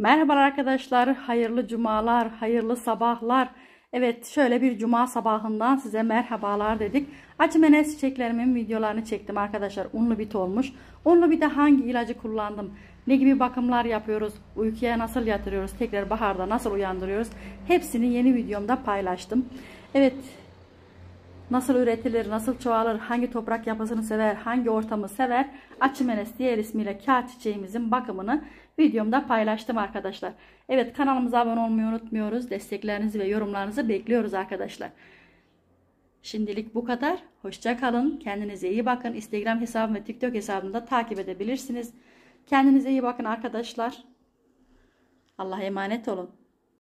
Merhabalar arkadaşlar, hayırlı cumalar, hayırlı sabahlar. Evet, şöyle bir cuma sabahından size merhabalar dedik. Acı menes çiçeklerimin videolarını çektim arkadaşlar. Unlu bit olmuş. Unlu bir de hangi ilacı kullandım? Ne gibi bakımlar yapıyoruz? Uykuya nasıl yatırıyoruz? Tekrar baharda nasıl uyandırıyoruz? Hepsini yeni videomda paylaştım. Evet, nasıl üretilir, nasıl çoğalır, hangi toprak yapısını sever, hangi ortamı sever Açimenes diğer ismiyle kağıt çiçeğimizin bakımını videomda paylaştım arkadaşlar. Evet kanalımıza abone olmayı unutmuyoruz. Desteklerinizi ve yorumlarınızı bekliyoruz arkadaşlar. Şimdilik bu kadar. Hoşça kalın. Kendinize iyi bakın. Instagram hesabım ve TikTok hesabımı da takip edebilirsiniz. Kendinize iyi bakın arkadaşlar. Allah'a emanet olun.